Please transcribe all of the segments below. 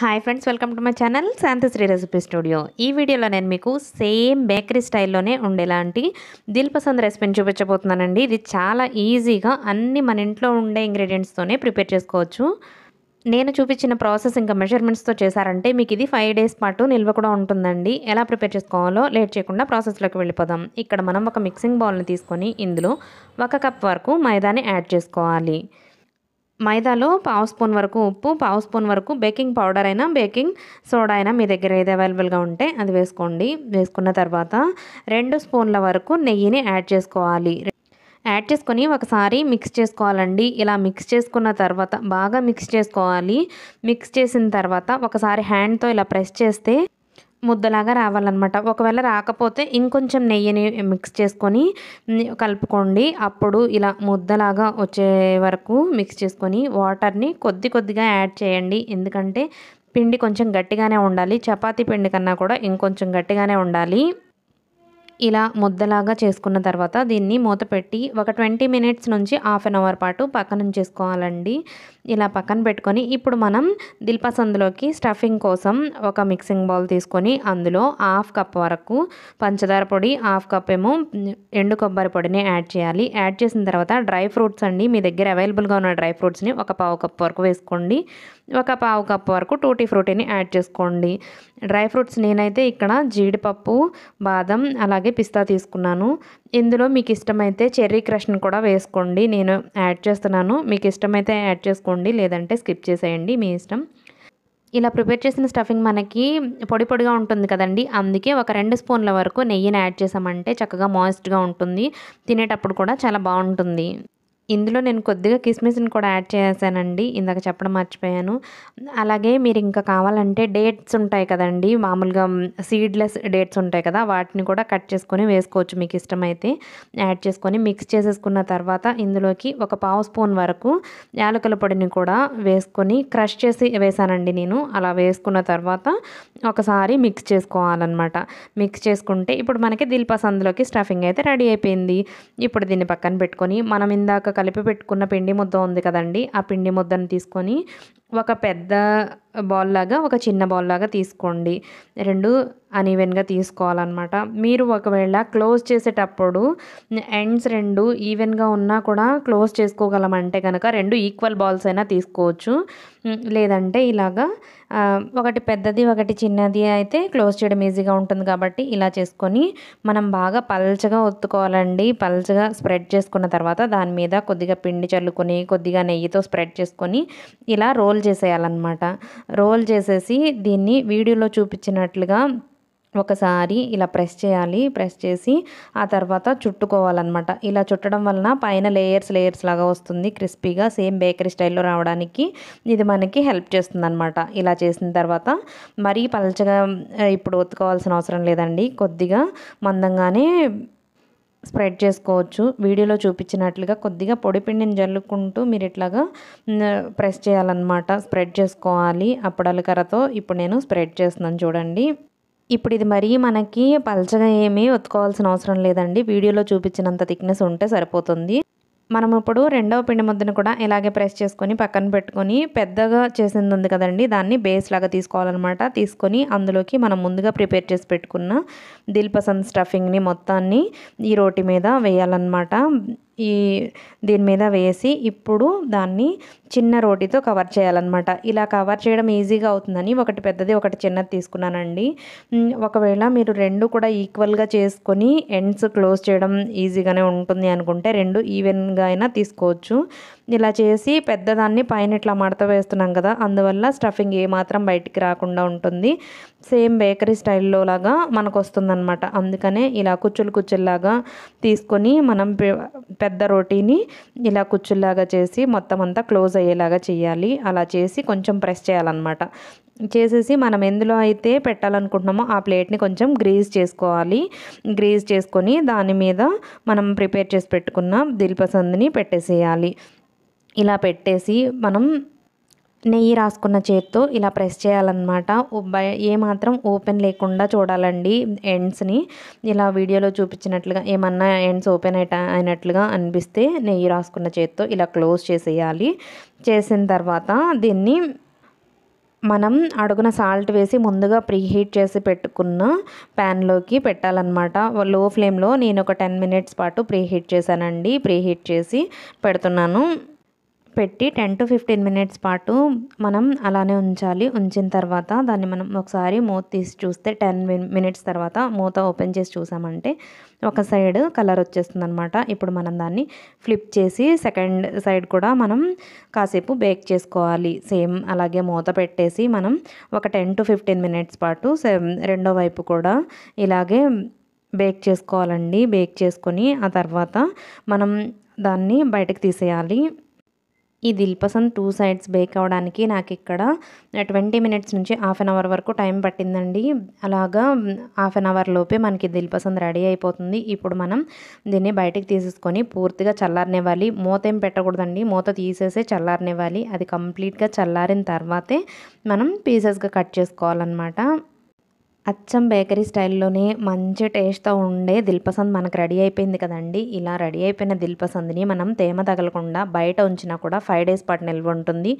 hi friends welcome to my channel Shantisri recipe studio ఈ వీడియోలో నేను మీకు సేమ్ బేకరీ స్టైల్లోనే ఉండేలాంటి దిల్ పసంద్ రెసిపీని చూపించబోతున్నానండి ఇది చాలా ఈజీగా అన్ని మన ఇంట్లో ఉండే ఇంగ్రీడియంట్స్తోనే ప్రిపేర్ చేసుకోవచ్చు నేను చూపించిన ప్రాసెస్ ఇంకా మెజర్మెంట్స్తో చేశారంటే మీకు ఇది ఫైవ్ డేస్ పాటు నిల్వ కూడా ఉంటుందండి ఎలా ప్రిపేర్ చేసుకోవాలో లేట్ చేయకుండా ప్రాసెస్లోకి వెళ్ళిపోదాం ఇక్కడ మనం ఒక మిక్సింగ్ బౌల్ని తీసుకొని ఇందులో ఒక కప్ వరకు మైదాని యాడ్ చేసుకోవాలి మైదాలో పావు స్పూన్ వరకు ఉప్పు పావు స్పూన్ వరకు బేకింగ్ పౌడర్ అయినా బేకింగ్ సోడా అయినా మీ దగ్గర ఏది అవైలబుల్గా ఉంటే అది వేసుకోండి వేసుకున్న తర్వాత రెండు స్పూన్ల వరకు నెయ్యిని యాడ్ చేసుకోవాలి యాడ్ చేసుకొని ఒకసారి మిక్స్ చేసుకోవాలండి ఇలా మిక్స్ చేసుకున్న తర్వాత బాగా మిక్స్ చేసుకోవాలి మిక్స్ చేసిన తర్వాత ఒకసారి హ్యాండ్తో ఇలా ప్రెస్ చేస్తే ముద్దలాగా రావాలన్నమాట ఒకవేళ రాకపోతే ఇంకొంచెం నెయ్యిని మిక్స్ చేసుకొని కలుపుకోండి అప్పుడు ఇలా ముద్దలాగా వచ్చే వరకు మిక్స్ చేసుకొని వాటర్ని కొద్ది కొద్దిగా యాడ్ చేయండి ఎందుకంటే పిండి కొంచెం గట్టిగానే ఉండాలి చపాతీ పిండి కన్నా కూడా ఇంకొంచెం గట్టిగానే ఉండాలి ఇలా ముద్దలాగా చేసుకున్న తర్వాత దీన్ని మూత పెట్టి ఒక ట్వంటీ మినిట్స్ నుంచి హాఫ్ అన్ అవర్ పాటు పక్కన చేసుకోవాలండి ఇలా పక్కన పెట్టుకొని ఇప్పుడు మనం దిల్పసందులోకి స్టఫింగ్ కోసం ఒక మిక్సింగ్ బౌల్ తీసుకొని అందులో హాఫ్ కప్ వరకు పంచదార పొడి హాఫ్ కప్ ఏమో ఎండు కొబ్బరి పొడిని యాడ్ చేయాలి యాడ్ చేసిన తర్వాత డ్రై ఫ్రూట్స్ అండి మీ దగ్గర అవైలబుల్గా ఉన్న డ్రై ఫ్రూట్స్ని ఒక పావు కప్ వరకు వేసుకోండి ఒక పావు కప్ వరకు టూటీ ఫ్రూటీని యాడ్ చేసుకోండి డ్రై ఫ్రూట్స్ నేనైతే ఇక్కడ జీడిపప్పు బాదం అలాగే అలాగే పిస్తా తీసుకున్నాను ఇందులో మీకు ఇష్టమైతే చెర్రీ క్రష్ను కూడా వేసుకోండి నేను యాడ్ చేస్తున్నాను మీకు ఇష్టమైతే యాడ్ చేసుకోండి లేదంటే స్కిప్ చేసేయండి మీ ఇష్టం ఇలా ప్రిపేర్ చేసిన స్టఫింగ్ మనకి పొడి పొడిగా ఉంటుంది కదండి అందుకే ఒక రెండు స్పూన్ల వరకు నెయ్యిని యాడ్ చేసామంటే చక్కగా మాయిస్ట్గా ఉంటుంది తినేటప్పుడు కూడా చాలా బాగుంటుంది ఇందులో నేను కొద్దిగా కిస్మిస్ని కూడా యాడ్ చేశానండి ఇందాక చెప్పడం మర్చిపోయాను అలాగే మీరు ఇంకా కావాలంటే డేట్స్ ఉంటాయి కదండి మామూలుగా సీడ్లెస్ డేట్స్ ఉంటాయి కదా వాటిని కూడా కట్ చేసుకొని వేసుకోవచ్చు మీకు ఇష్టమైతే యాడ్ చేసుకొని మిక్స్ చేసేసుకున్న తర్వాత ఇందులోకి ఒక పావు స్పూన్ వరకు యాలకుల పొడిని కూడా వేసుకొని క్రష్ చేసి వేసానండి నేను అలా వేసుకున్న తర్వాత ఒకసారి మిక్స్ చేసుకోవాలన్నమాట మిక్స్ చేసుకుంటే ఇప్పుడు మనకి అందులోకి స్టఫింగ్ అయితే రెడీ అయిపోయింది ఇప్పుడు దీన్ని పక్కన పెట్టుకొని మనం ఇందాక కలిపి పెట్టుకున్న పిండి ముద్ద ఉంది కదండి ఆ పిండి ముద్దను తీసుకొని ఒక పెద్ద బాల్ లాగా ఒక చిన్న బాల్ లాగా తీసుకోండి రెండు అన్ఈవెన్గా తీసుకోవాలన్నమాట మీరు ఒకవేళ క్లోజ్ చేసేటప్పుడు ఎండ్స్ రెండు ఈవెన్గా ఉన్నా కూడా క్లోజ్ చేసుకోగలమంటే కనుక రెండు ఈక్వల్ బాల్స్ అయినా తీసుకోవచ్చు లేదంటే ఇలాగా ఒకటి పెద్దది ఒకటి చిన్నది అయితే క్లోజ్ చేయడం ఈజీగా ఉంటుంది కాబట్టి ఇలా చేసుకొని మనం బాగా పల్చగా ఒత్తుకోవాలండి పల్చగా స్ప్రెడ్ చేసుకున్న తర్వాత దాని మీద కొద్దిగా పిండి చల్లుకొని కొద్దిగా నెయ్యితో స్ప్రెడ్ చేసుకొని ఇలా రోల్ చేసేయాలన్నమాట రోల్ చేసేసి దీన్ని వీడియోలో చూపించినట్లుగా ఒకసారి ఇలా ప్రెస్ చేయాలి ప్రెస్ చేసి ఆ తర్వాత చుట్టుకోవాలన్నమాట ఇలా చుట్టడం వలన పైన లేయర్స్ లేయర్స్ లాగా వస్తుంది క్రిస్పీగా సేమ్ బేకరీ స్టైల్లో రావడానికి ఇది మనకి హెల్ప్ చేస్తుంది అనమాట ఇలా చేసిన తర్వాత మరీ పలచగా ఇప్పుడు ఒత్తుకోవాల్సిన అవసరం లేదండి కొద్దిగా మందంగానే స్ప్రెడ్ చేసుకోవచ్చు వీడియోలో చూపించినట్లుగా కొద్దిగా పొడిపిండిని జల్లుకుంటూ మీరు ఇట్లాగా ప్రెస్ చేయాలన్నమాట స్ప్రెడ్ చేసుకోవాలి అప్పుడలకరతో ఇప్పుడు నేను స్ప్రెడ్ చేస్తున్నాను చూడండి ఇప్పుడు ఇది మరీ మనకి పలచగా ఏమీ ఒత్తుకోవాల్సిన అవసరం లేదండి వీడియోలో చూపించినంత థిక్నెస్ ఉంటే సరిపోతుంది మనం ఇప్పుడు రెండవ పిండి ముద్దను కూడా ఇలాగే ప్రెస్ చేసుకొని పక్కన పెట్టుకొని పెద్దగా చేసింది ఉంది కదండి దాన్ని బేస్ లాగా తీసుకోవాలన్నమాట తీసుకొని అందులోకి మనం ముందుగా ప్రిపేర్ చేసి పెట్టుకున్న దిల్ స్టఫింగ్ని మొత్తాన్ని ఈ రోటి మీద వేయాలన్నమాట ఈ దీని మీద వేసి ఇప్పుడు దాన్ని చిన్న రోటితో కవర్ చేయాలన్నమాట ఇలా కవర్ చేయడం ఈజీగా అవుతుందని ఒకటి పెద్దది ఒకటి చిన్నది తీసుకున్నానండి ఒకవేళ మీరు రెండు కూడా ఈక్వల్గా చేసుకొని ఎండ్స్ క్లోజ్ చేయడం ఈజీగానే ఉంటుంది అనుకుంటే రెండు ఈవెన్గా అయినా తీసుకోవచ్చు ఇలా చేసి పెద్దదాన్ని పైన ఇట్లా మడత వేస్తున్నాం కదా అందువల్ల స్టఫింగ్ ఏమాత్రం బయటికి రాకుండా ఉంటుంది సేమ్ బేకరీ స్టైల్లో లాగా మనకు వస్తుందన్నమాట అందుకనే ఇలా కుచ్చులు కుచ్చుల్లాగా తీసుకొని మనం పెద్ద రోటీని ఇలా కుచ్చుల్లాగా చేసి మొత్తం అంతా క్లోజ్ అయ్యేలాగా చేయాలి అలా చేసి కొంచెం ప్రెస్ చేయాలన్నమాట చేసేసి మనం ఎందులో అయితే పెట్టాలనుకుంటున్నామో ఆ ప్లేట్ని కొంచెం గ్రీజ్ చేసుకోవాలి గ్రీజ్ చేసుకొని దాని మీద మనం ప్రిపేర్ చేసి పెట్టుకున్న దిల్పసందిని పెట్టేసేయాలి ఇలా పెట్టేసి మనం నెయ్యి రాసుకున్న చేత్తో ఇలా ప్రెస్ చేయాలన్నమాట ఏ మాత్రం ఓపెన్ లేకుండా చూడాలండి ఎండ్స్ని ఇలా వీడియోలో చూపించినట్లుగా ఏమన్నా ఎండ్స్ ఓపెన్ అయినట్లుగా అనిపిస్తే నెయ్యి రాసుకున్న చేత్తో ఇలా క్లోజ్ చేసేయాలి చేసిన తర్వాత దీన్ని మనం అడుగున సాల్ట్ వేసి ముందుగా ప్రీహీట్ చేసి పెట్టుకున్న ప్యాన్లోకి పెట్టాలన్నమాట లో ఫ్లేమ్లో నేను ఒక టెన్ మినిట్స్ పాటు ప్రీహీట్ చేశానండి ప్రీహీట్ చేసి పెడుతున్నాను పెట్టి టెన్ టు ఫిఫ్టీన్ మినిట్స్ పాటు మనం అలానే ఉంచాలి ఉంచిన తర్వాత దాన్ని మనం ఒకసారి మూత తీసి చూస్తే టెన్ మినిట్స్ తర్వాత మూత ఓపెన్ చేసి చూసామంటే ఒక సైడ్ కలర్ వచ్చేస్తుంది అనమాట ఇప్పుడు మనం దాన్ని ఫ్లిప్ చేసి సెకండ్ సైడ్ కూడా మనం కాసేపు బేక్ చేసుకోవాలి సేమ్ అలాగే మూత పెట్టేసి మనం ఒక టెన్ టు ఫిఫ్టీన్ మినిట్స్ పాటు రెండో వైపు కూడా ఇలాగే బేక్ చేసుకోవాలండి బేక్ చేసుకొని ఆ తర్వాత మనం దాన్ని బయటకు తీసేయాలి ఈ దిల్పసంద్ టూ సైడ్స్ బేక్ అవ్వడానికి నాకు ఇక్కడ ట్వంటీ మినిట్స్ నుంచి హాఫ్ అన్ అవర్ వరకు టైం పట్టిందండి అలాగా హాఫ్ అన్ అవర్ లోపే మనకి దిల్పసంద్ రెడీ అయిపోతుంది ఇప్పుడు మనం దీన్ని బయటకు తీసేసుకొని పూర్తిగా చల్లారనివ్వాలి మూత ఏం పెట్టకూడదండి మూత తీసేసే చల్లారనివ్వాలి అది కంప్లీట్గా చల్లారిన తర్వాతే మనం పీసెస్గా కట్ చేసుకోవాలన్నమాట అచ్చం బేకరీ స్టైల్లోనే మంచి టేస్ట్తో ఉండే దిల్పసంద్ మనకు రెడీ అయిపోయింది కదండి ఇలా రెడీ అయిపోయిన దిల్పసంద్ని మనం తేమ తగలకుండా బయట ఉంచినా కూడా ఫైవ్ డేస్ పాటు నిల్వ ఉంటుంది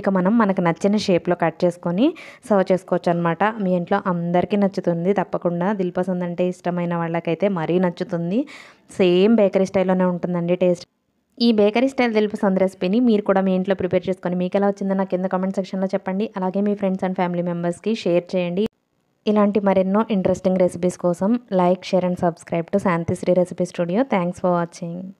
ఇక మనం మనకు నచ్చిన షేప్లో కట్ చేసుకొని సర్వ్ చేసుకోవచ్చు అనమాట మీ ఇంట్లో అందరికీ నచ్చుతుంది తప్పకుండా దిల్పసంద్ అంటే ఇష్టమైన వాళ్ళకైతే మరీ నచ్చుతుంది సేమ్ బేకరీ స్టైల్లోనే ఉంటుందండి టేస్ట్ ఈ బేకరీ స్టైల్ తెలుపు సంద రెసిపీని మీరు కూడా మీ ఇంట్లో ప్రిపేర్ చేసుకొని మీకు ఎలా వచ్చిందో నాకు కింద కామెంట్ సెక్షన్లో చెప్పండి అలాగే మీ ఫ్రెండ్స్ అండ్ ఫ్యామిలీ మెంబర్స్కి షేర్ చేయండి ఇలాంటి మరెన్నో ఇంట్రెస్టింగ్ రెసిపీస్ కోసం like share and subscribe to Shanti Sri recipe studio thanks for watching